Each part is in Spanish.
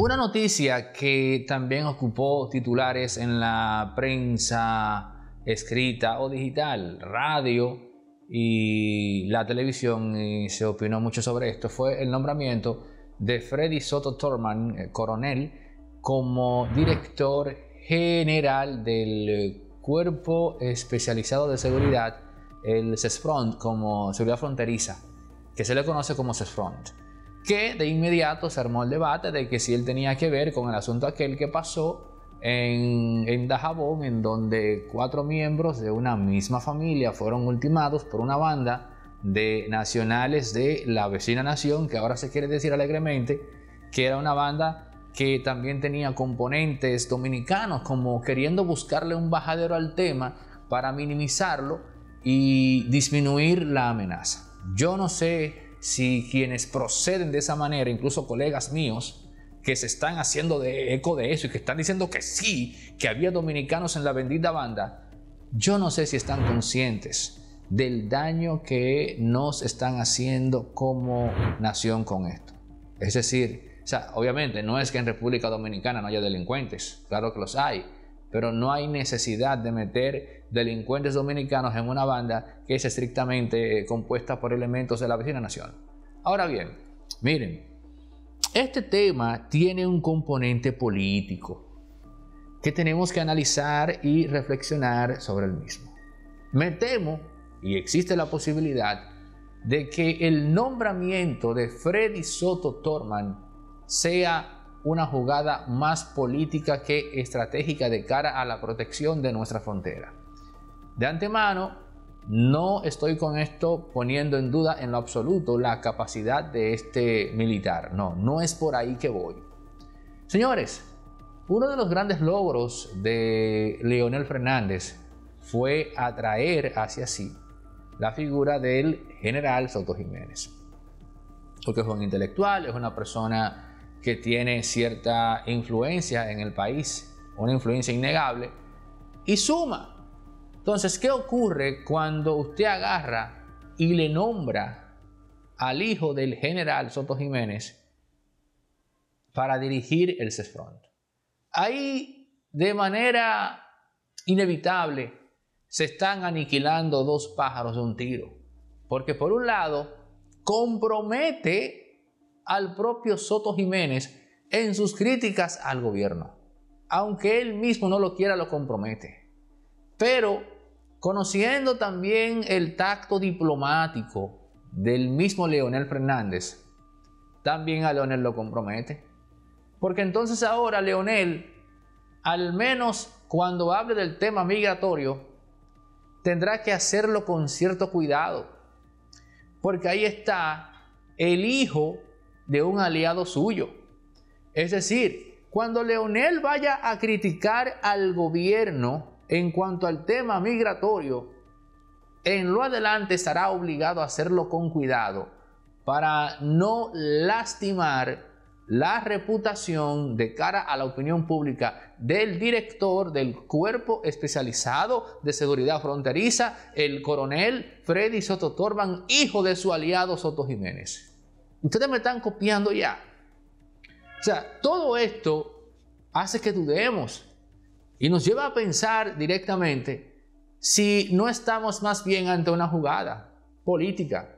Una noticia que también ocupó titulares en la prensa escrita o digital, radio y la televisión, y se opinó mucho sobre esto, fue el nombramiento de Freddy Soto Torman, eh, coronel, como director general del Cuerpo Especializado de Seguridad, el CESFRONT, como Seguridad Fronteriza, que se le conoce como CESFRONT que de inmediato se armó el debate de que si él tenía que ver con el asunto aquel que pasó en, en Dajabón, en donde cuatro miembros de una misma familia fueron ultimados por una banda de nacionales de la vecina nación, que ahora se quiere decir alegremente, que era una banda que también tenía componentes dominicanos, como queriendo buscarle un bajadero al tema para minimizarlo y disminuir la amenaza. Yo no sé si quienes proceden de esa manera, incluso colegas míos, que se están haciendo de eco de eso y que están diciendo que sí, que había dominicanos en la bendita banda, yo no sé si están conscientes del daño que nos están haciendo como nación con esto. Es decir, obviamente no es que en República Dominicana no haya delincuentes, claro que los hay, pero no hay necesidad de meter delincuentes dominicanos en una banda que es estrictamente eh, compuesta por elementos de la vecina nación. Ahora bien, miren, este tema tiene un componente político que tenemos que analizar y reflexionar sobre el mismo. Me temo, y existe la posibilidad, de que el nombramiento de Freddy Soto Torman sea una jugada más política que estratégica de cara a la protección de nuestra frontera. De antemano, no estoy con esto poniendo en duda en lo absoluto la capacidad de este militar. No, no es por ahí que voy. Señores, uno de los grandes logros de Leonel Fernández fue atraer hacia sí la figura del general Soto Jiménez. Porque es un intelectual, es una persona que tiene cierta influencia en el país, una influencia innegable, y suma. Entonces, ¿qué ocurre cuando usted agarra y le nombra al hijo del general Soto Jiménez para dirigir el CESFRONT? Ahí, de manera inevitable, se están aniquilando dos pájaros de un tiro. Porque por un lado, compromete al propio Soto Jiménez en sus críticas al gobierno. Aunque él mismo no lo quiera, lo compromete. Pero conociendo también el tacto diplomático del mismo Leonel Fernández, también a Leonel lo compromete. Porque entonces ahora Leonel, al menos cuando hable del tema migratorio, tendrá que hacerlo con cierto cuidado. Porque ahí está el hijo de un aliado suyo. Es decir, cuando Leonel vaya a criticar al gobierno en cuanto al tema migratorio, en lo adelante estará obligado a hacerlo con cuidado para no lastimar la reputación de cara a la opinión pública del director del cuerpo especializado de seguridad fronteriza, el coronel Freddy Soto Torban, hijo de su aliado Soto Jiménez. Ustedes me están copiando ya. O sea, todo esto hace que dudemos y nos lleva a pensar directamente si no estamos más bien ante una jugada política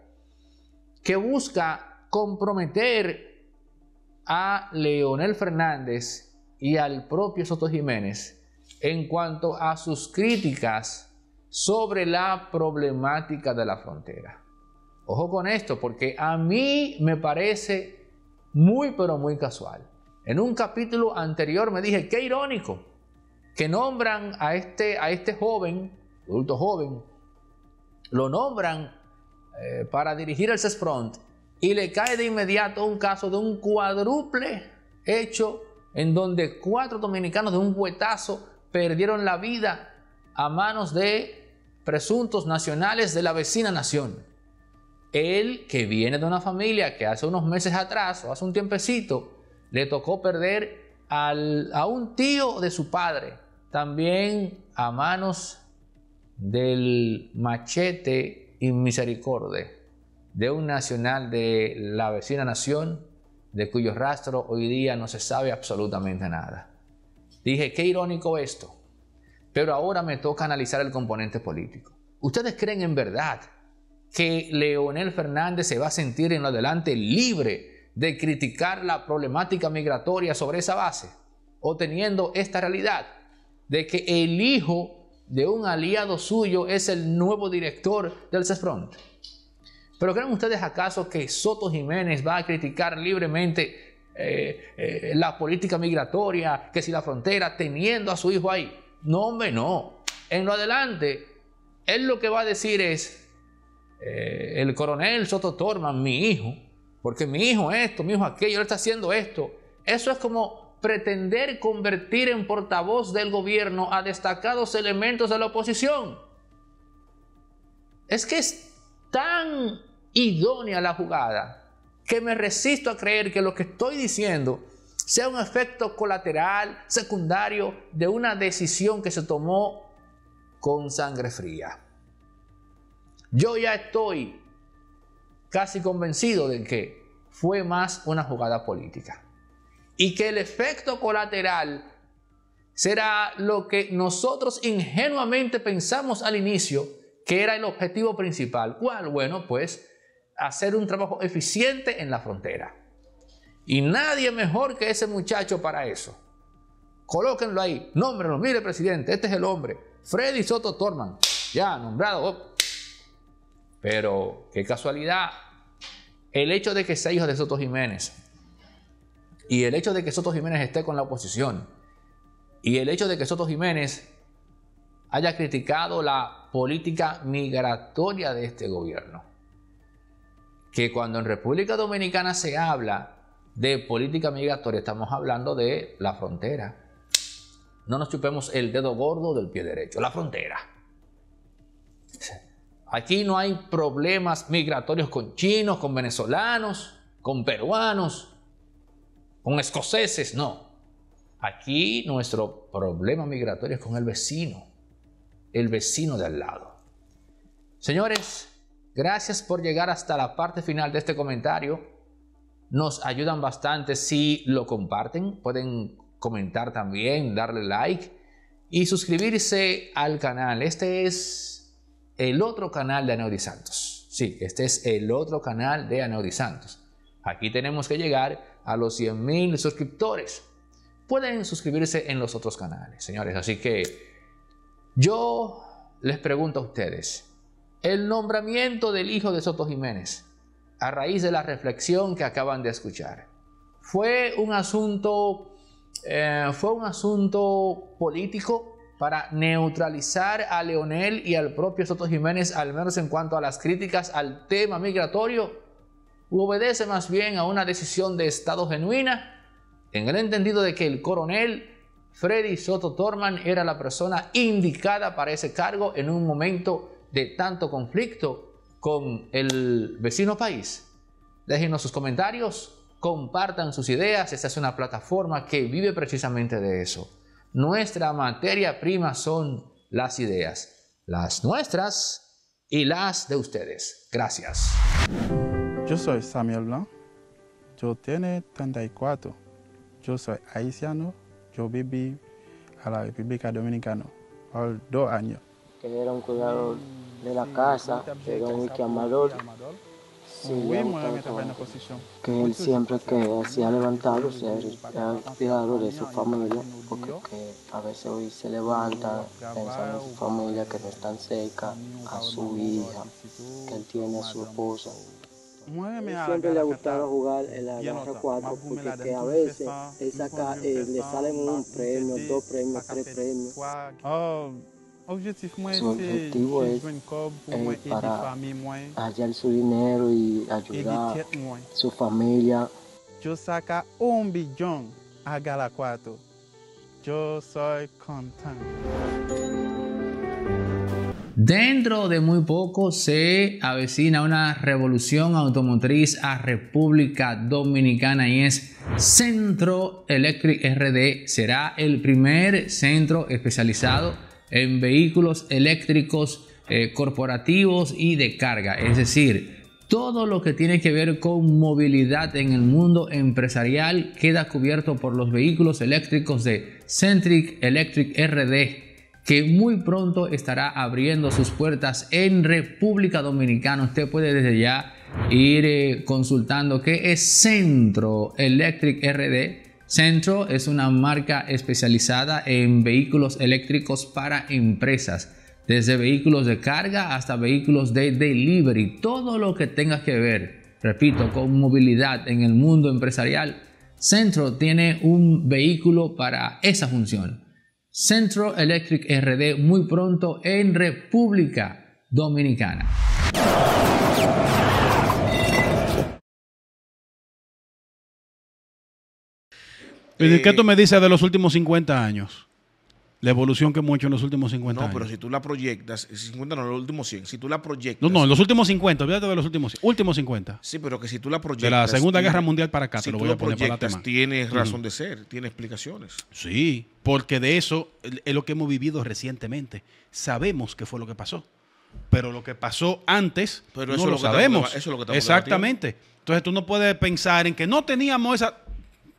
que busca comprometer a Leonel Fernández y al propio Soto Jiménez en cuanto a sus críticas sobre la problemática de la frontera. Ojo con esto, porque a mí me parece muy, pero muy casual. En un capítulo anterior me dije, qué irónico, que nombran a este, a este joven, adulto joven, lo nombran eh, para dirigir el CESPRONT y le cae de inmediato un caso de un cuádruple hecho en donde cuatro dominicanos de un huetazo perdieron la vida a manos de presuntos nacionales de la vecina nación. Él que viene de una familia que hace unos meses atrás o hace un tiempecito le tocó perder a un tío de su padre, también a manos del machete y misericordia de un nacional de la vecina nación de cuyo rastro hoy día no se sabe absolutamente nada. Dije, qué irónico esto, pero ahora me toca analizar el componente político. ¿Ustedes creen en verdad que Leonel Fernández se va a sentir en lo adelante libre de criticar la problemática migratoria sobre esa base o teniendo esta realidad de que el hijo de un aliado suyo es el nuevo director del CESFRONT. ¿Pero creen ustedes acaso que Soto Jiménez va a criticar libremente eh, eh, la política migratoria, que si la frontera, teniendo a su hijo ahí? No, hombre, no. En lo adelante, él lo que va a decir es, eh, el coronel Soto Torman, mi hijo, porque mi hijo esto, mi hijo aquello, él está haciendo esto. Eso es como pretender convertir en portavoz del gobierno a destacados elementos de la oposición. Es que es tan idónea la jugada que me resisto a creer que lo que estoy diciendo sea un efecto colateral, secundario, de una decisión que se tomó con sangre fría. Yo ya estoy casi convencido de que fue más una jugada política y que el efecto colateral será lo que nosotros ingenuamente pensamos al inicio que era el objetivo principal. ¿Cuál? Bueno, pues hacer un trabajo eficiente en la frontera. Y nadie mejor que ese muchacho para eso. Colóquenlo ahí, nómbrenlo, mire presidente, este es el hombre. Freddy Soto Torman, ya nombrado, pero qué casualidad, el hecho de que sea hijo de Soto Jiménez y el hecho de que Soto Jiménez esté con la oposición y el hecho de que Soto Jiménez haya criticado la política migratoria de este gobierno. Que cuando en República Dominicana se habla de política migratoria, estamos hablando de la frontera. No nos chupemos el dedo gordo del pie derecho, la frontera. Aquí no hay problemas migratorios con chinos, con venezolanos, con peruanos, con escoceses, no. Aquí nuestro problema migratorio es con el vecino, el vecino de al lado. Señores, gracias por llegar hasta la parte final de este comentario. Nos ayudan bastante si lo comparten. Pueden comentar también, darle like y suscribirse al canal. Este es el otro canal de Santos. Sí, este es el otro canal de Santos. Aquí tenemos que llegar a los 100.000 suscriptores. Pueden suscribirse en los otros canales, señores. Así que yo les pregunto a ustedes, el nombramiento del hijo de Soto Jiménez, a raíz de la reflexión que acaban de escuchar, fue un asunto, eh, fue un asunto político para neutralizar a Leonel y al propio Soto Jiménez, al menos en cuanto a las críticas al tema migratorio, obedece más bien a una decisión de Estado genuina, en el entendido de que el coronel Freddy Soto Torman era la persona indicada para ese cargo en un momento de tanto conflicto con el vecino país. Déjenos sus comentarios, compartan sus ideas, esta es una plataforma que vive precisamente de eso. Nuestra materia prima son las ideas, las nuestras y las de ustedes. Gracias. Yo soy Samuel Blanc, yo tengo 34, yo soy haitiano, yo viví a la República Dominicana por dos años. era un cuidado de la casa, era un amador. Que él siempre que se ha levantado, se ha cuidado de su familia, porque a veces hoy se levanta pensando en su familia que no están seca a su hija, que él tiene a su esposa. Siempre le ha gustado jugar en la 4 porque a veces eh, le salen un premio, dos premios, tres premios. Oh, su objetivo es eh, para kob hallar dinero y a su familia. Yo saca un billón a Galacuato. Yo soy contento. Dentro de muy poco se avecina una revolución automotriz a República Dominicana y es Centro Electric RD. Será el primer centro especializado en vehículos eléctricos eh, corporativos y de carga. Es decir, todo lo que tiene que ver con movilidad en el mundo empresarial queda cubierto por los vehículos eléctricos de Centric Electric RD que muy pronto estará abriendo sus puertas en República Dominicana. Usted puede desde ya ir eh, consultando qué es Centro Electric RD Centro es una marca especializada en vehículos eléctricos para empresas, desde vehículos de carga hasta vehículos de delivery, todo lo que tenga que ver, repito, con movilidad en el mundo empresarial. Centro tiene un vehículo para esa función. Centro Electric RD muy pronto en República Dominicana. ¿Qué eh, tú me dices de los últimos 50 años? La evolución que hemos hecho en los últimos 50 años. No, pero si tú la proyectas, 50 eh, no, los últimos 100, si tú la proyectas... No, no, los últimos 50, olvídate de los últimos últimos 50. Sí, pero que si tú la proyectas... De la Segunda Guerra Mundial para acá, si te lo voy a poner para la tienes razón de ser, tiene explicaciones. Sí, porque de eso es lo que hemos vivido recientemente. Sabemos qué fue lo que pasó, pero lo que pasó antes no lo, sabemos. eso es lo que Exactamente. Entonces tú no puedes pensar en que no teníamos esa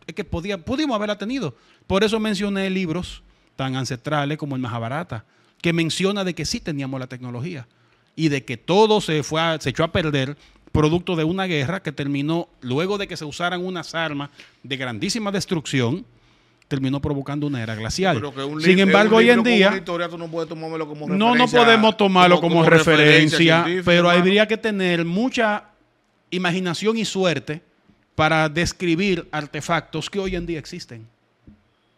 es que podía, pudimos haberla tenido. Por eso mencioné libros tan ancestrales como el Mahabharata, que menciona de que sí teníamos la tecnología y de que todo se, fue se echó a perder producto de una guerra que terminó, luego de que se usaran unas armas de grandísima destrucción, terminó provocando una era glacial. Sin embargo, hoy en día... no, no, podemos tomarlo como, referencia pero habría que tener mucha imaginación y suerte para describir artefactos que hoy en día existen.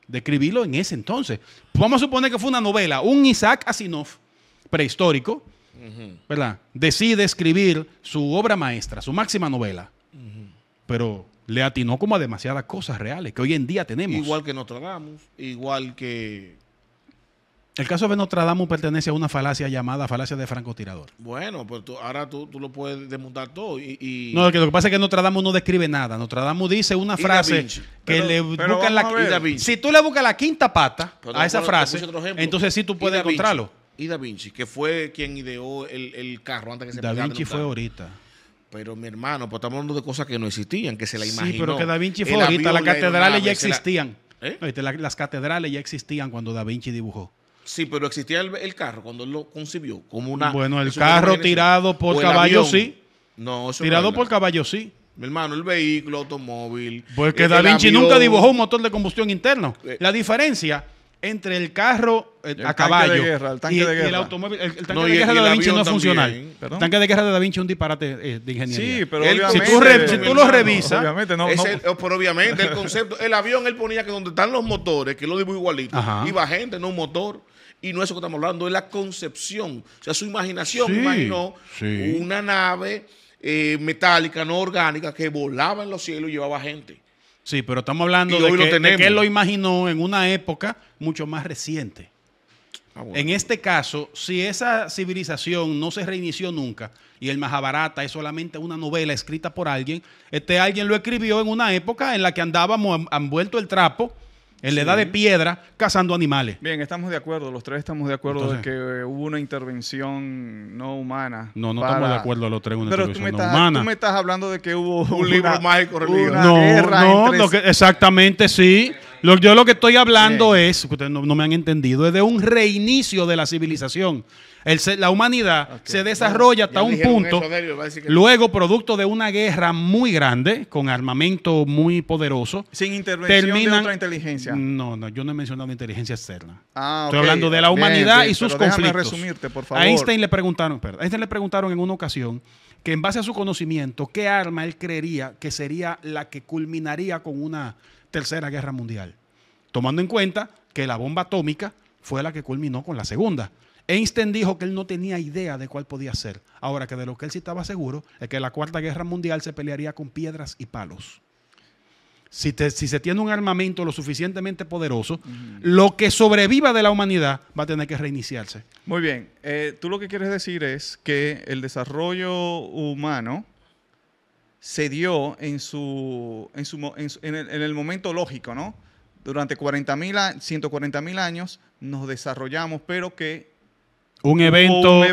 Describirlo en ese entonces. Vamos a suponer que fue una novela, un Isaac Asimov prehistórico, ¿verdad? Decide escribir su obra maestra, su máxima novela. Pero le atinó como a demasiadas cosas reales que hoy en día tenemos. Igual que tragamos. igual que el caso de Notre Dame pertenece a una falacia llamada falacia de francotirador. Bueno, pues ahora tú, tú, lo puedes desmontar todo y, y... No, lo que pasa es que Notre Dame no describe nada. Notre Dame dice una frase que le buscan la... Si tú le buscas la quinta pata a esa frase, entonces sí tú puedes encontrarlo. Y Da Vinci, que fue quien ideó el, carro antes que se Da Vinci fue ahorita. Pero mi hermano, pues estamos hablando de cosas que no existían, que se la imaginó. Sí, pero que Da Vinci fue ahorita. las catedrales ya existían. ¿Eh? las catedrales ya existían cuando Da Vinci dibujó. Sí, pero existía el, carro cuando él lo concibió como una. Bueno, el carro tirado por caballo, sí. No, Tirado por caballo, sí. Mi hermano, el vehículo, automóvil. Porque eh, Da Vinci nunca dibujó un motor de combustión interno. Eh. La diferencia entre el carro eh, a caballo y, el automóvil. El, tanque de guerra de Da Vinci no es funcional. El tanque de guerra de Da Vinci es un disparate de ingeniería. Sí, pero si, tú lo revisas. Obviamente, no, El, oh, pero obviamente, el concepto. El avión él ponía que donde están los motores, que lo dibujó igualito, iba gente, no un motor y no es eso que estamos hablando, es la concepción. O sea, su imaginación imaginó una nave eh, metálica, no orgánica, que volaba en los cielos y llevaba gente. Sí, pero estamos hablando de que, él lo imaginó en una época mucho más reciente. Ah, en este caso, si esa civilización no se reinició nunca y el Mahabharata es solamente una novela escrita por alguien, este alguien lo escribió en una época en la que andábamos envuelto el trapo en la edad de piedra cazando animales. Bien, estamos de acuerdo, los tres estamos de acuerdo de que eh, hubo una intervención no humana. No, no estamos de acuerdo los tres una intervención tú no estás, Tú me estás hablando de que hubo un libro una, mágico No, guerra no, exactamente sí. yo lo que estoy hablando es, ustedes no me han entendido, es de un reinicio de la civilización la humanidad se desarrolla hasta un punto. luego, producto de una guerra muy grande, con armamento muy poderoso. Sin intervención de otra inteligencia. No, no, yo no he mencionado inteligencia externa. Ah, Estoy hablando de la humanidad y sus conflictos. resumirte, por favor. A Einstein le preguntaron, perdón, a Einstein le preguntaron en una ocasión que en base a su conocimiento, qué arma él creería que sería la que culminaría con una tercera guerra mundial. Tomando en cuenta que la bomba atómica fue la que culminó con la segunda. Einstein dijo que él no tenía idea de cuál podía ser. Ahora que de lo que él sí estaba seguro es que la Cuarta Guerra Mundial se pelearía con piedras y palos. Si, se tiene un armamento lo suficientemente poderoso, lo que sobreviva de la humanidad va a tener que reiniciarse. Muy bien. Eh, tú lo que quieres decir es que el desarrollo humano se dio en, su, en, el, momento lógico, ¿no? Durante 40 140 mil años nos desarrollamos, pero que un evento, un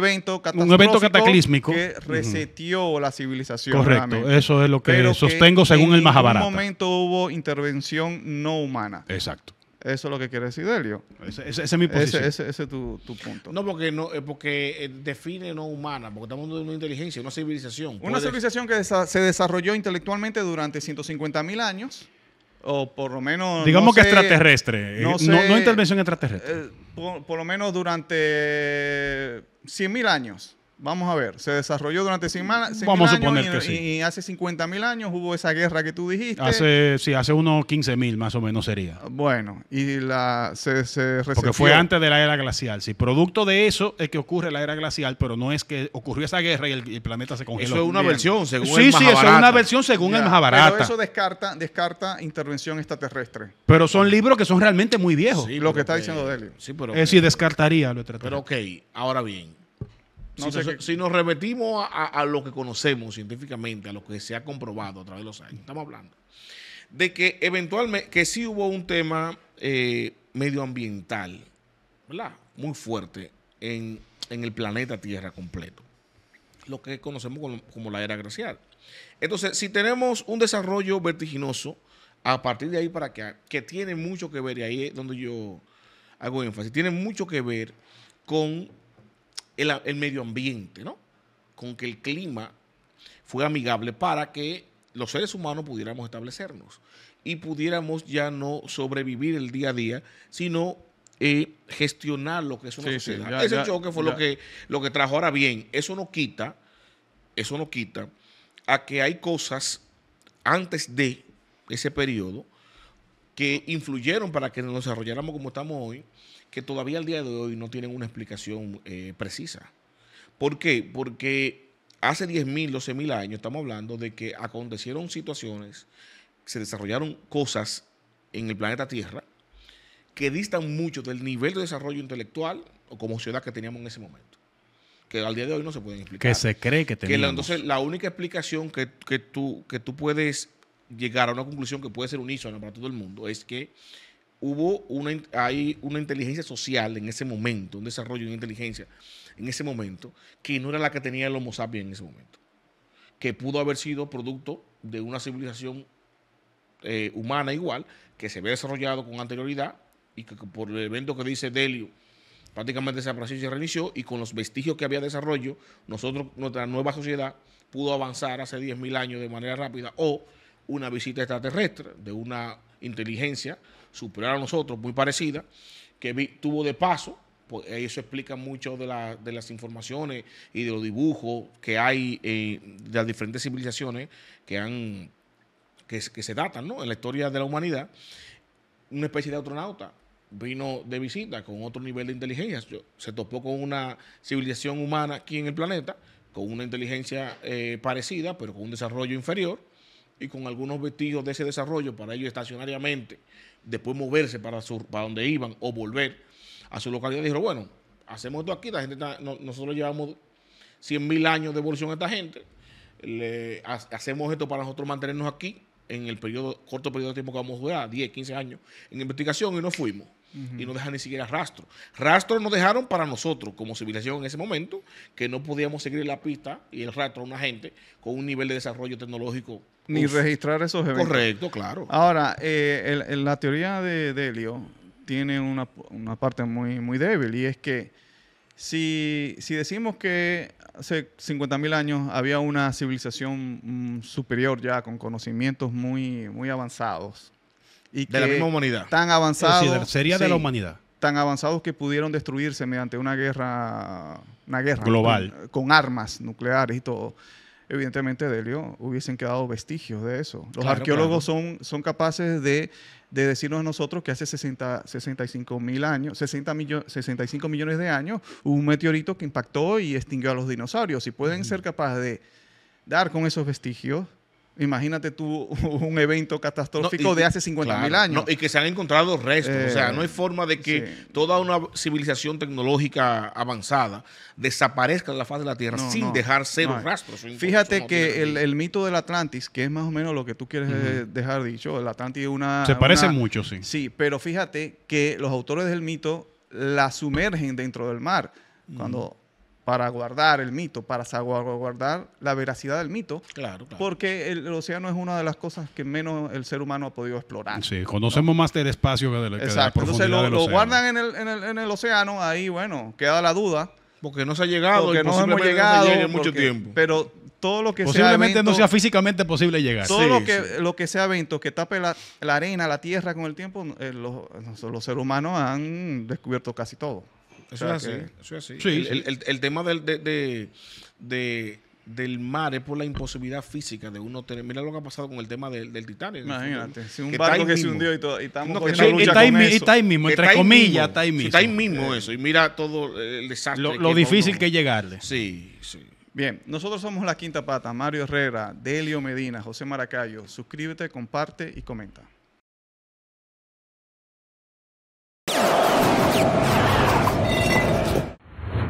evento, cataclísmico que reseteó la civilización. Correcto, eso es lo que sostengo según el Mahabharata. En un momento hubo intervención no humana. Exacto. Eso es lo que quiere decir Delio. Ese, es mi posición. Ese, es tu, punto. No, porque eh, porque eh, define no humana, porque estamos hablando de una inteligencia, una civilización. Una civilización que se desarrolló intelectualmente durante 150 mil años o por lo menos... Digamos que extraterrestre, eh, no, intervención extraterrestre. Eh, por, por, lo menos durante 100.000 años, Vamos a ver, se desarrolló durante 100, Vamos a suponer que sí. y hace 50 mil años hubo esa guerra que tú dijiste. Hace, sí, hace unos 15 mil más o menos sería. Bueno, y la, se, se Porque fue antes de la era glacial, sí. Producto de eso es que ocurre la era glacial, pero no es que ocurrió esa guerra y el, planeta se congeló. Eso es una versión según el el Sí, sí, eso es una versión según el Mahabharata. Pero eso descarta, descarta intervención extraterrestre. Pero son libros que son realmente muy viejos. Sí, lo que está diciendo Delio. Sí, pero... Es decir, descartaría lo extraterrestre. Pero ok, ahora bien si, nos, repetimos a, lo que conocemos científicamente, a lo que se ha comprobado a través de los años, estamos hablando de que eventualmente, que sí hubo un tema eh, medioambiental, ¿verdad? Muy fuerte en, el planeta Tierra completo, lo que conocemos como, la era glacial. Entonces, si tenemos un desarrollo vertiginoso, a partir de ahí para acá, que tiene mucho que ver, y ahí es donde yo hago énfasis, tiene mucho que ver con el, medio ambiente, ¿no? Con que el clima fue amigable para que los seres humanos pudiéramos establecernos y pudiéramos ya no sobrevivir el día a día, sino eh, gestionar lo que es una sociedad. Ese choque fue lo que, lo que trajo. Ahora bien, eso nos quita, eso nos quita a que hay cosas antes de ese periodo que influyeron para que nos desarrolláramos como estamos hoy que todavía al día de hoy no tienen una explicación eh, precisa. ¿Por qué? Porque hace 10.000, 12.000 años estamos hablando de que acontecieron situaciones, se desarrollaron cosas en el planeta Tierra que distan mucho del nivel de desarrollo intelectual o como ciudad que teníamos en ese momento. Que al día de hoy no se pueden explicar. Que se cree que teníamos. la, entonces, la única explicación que, tú, que tú puedes llegar a una conclusión que puede ser unísona para todo el mundo es que hubo una, hay una inteligencia social en ese momento, un desarrollo de inteligencia en ese momento, que no era la que tenía el Homo sapiens en ese momento, que pudo haber sido producto de una civilización eh, humana igual, que se había desarrollado con anterioridad y que, por el evento que dice Delio, prácticamente desapareció y se reinició, y con los vestigios que había desarrollo, nosotros, nuestra nueva sociedad pudo avanzar hace 10.000 años de manera rápida, o una visita extraterrestre de una inteligencia superior a nosotros, muy parecida, que tuvo de paso, pues eso explica mucho de, de, las informaciones y de los dibujos que hay eh, de las diferentes civilizaciones que, han, que, se datan ¿no? en la historia de la humanidad. Una especie de astronauta vino de visita con otro nivel de inteligencia, se topó con una civilización humana aquí en el planeta, con una inteligencia eh, parecida, pero con un desarrollo inferior y con algunos vestigios de ese desarrollo para ellos estacionariamente, después moverse para, para donde iban o volver a su localidad. Dijeron, bueno, hacemos esto aquí, la gente nosotros llevamos 100 mil años de evolución a esta gente, hacemos esto para nosotros mantenernos aquí en el periodo, corto periodo de tiempo que vamos a jugar, 10, 15 años, en investigación y nos fuimos y no dejan ni siquiera rastro. Rastro nos dejaron para nosotros como civilización en ese momento, que no podíamos seguir la pista y el rastro a una gente con un nivel de desarrollo tecnológico. Ni registrar esos eventos. Correcto, claro. Ahora, eh, la teoría de Delio tiene una, parte muy, muy débil y es que si, decimos que hace 50.000 años había una civilización mm, superior ya con conocimientos muy, muy avanzados, de la misma humanidad. Tan avanzados. sería de la humanidad. Tan avanzados que pudieron destruirse mediante una guerra, una guerra global. Con, armas nucleares y todo. Evidentemente, Delio, hubiesen quedado vestigios de eso. Los arqueólogos Son, son capaces de, decirnos a nosotros que hace 60, 65 mil años, 60 65 millones de años, hubo un meteorito que impactó y extinguió a los dinosaurios. Y pueden ser capaces de dar con esos vestigios Imagínate tú un evento catastrófico de hace 50.000 mil años. y que se han encontrado restos. o sea, no hay eh, forma de que toda una civilización tecnológica avanzada desaparezca de la faz de la Tierra sin dejar cero rastros. Fíjate que el, mito del Atlantis, que es más o menos lo que tú quieres eh, dejar dicho, el Atlantis es una... Se parece mucho, sí. Sí, pero fíjate que los autores del mito la sumergen dentro del mar. Cuando para guardar el mito, para guardar la veracidad del mito. Claro, Porque el, océano es una de las cosas que menos el ser humano ha podido explorar. Sí, conocemos más del espacio que del Entonces lo, guardan en el, océano, ahí bueno, queda la duda. Porque no se ha llegado, porque no llegado mucho tiempo. Pero todo lo que posiblemente sea no sea físicamente posible llegar. Todo lo, que, lo que sea evento que tape la, arena, la tierra con el tiempo, eh, los, los, seres humanos han descubierto casi todo. Eso, es así, eso es así. Sí, el, el, tema del, de, de, del mar es por la imposibilidad física de uno tener. Mira lo que ha pasado con el tema del, del Titanic. Imagínate, si un barco que se hundió y, todo, y estamos está, con ahí, eso. está, ahí, mismo, entre comillas, está ahí mismo. Está ahí mismo eh. eso. Y mira todo eh, el desastre. Lo, lo difícil que es llegarle. Sí, sí. Bien, nosotros somos La Quinta Pata, Mario Herrera, Delio Medina, José Maracayo. Suscríbete, comparte y comenta.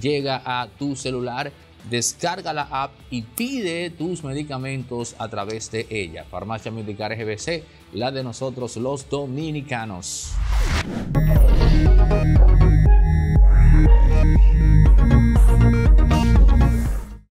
llega a tu celular. Descarga la app y pide tus medicamentos a través de ella. Farmacia Medical GBC, la de nosotros los dominicanos.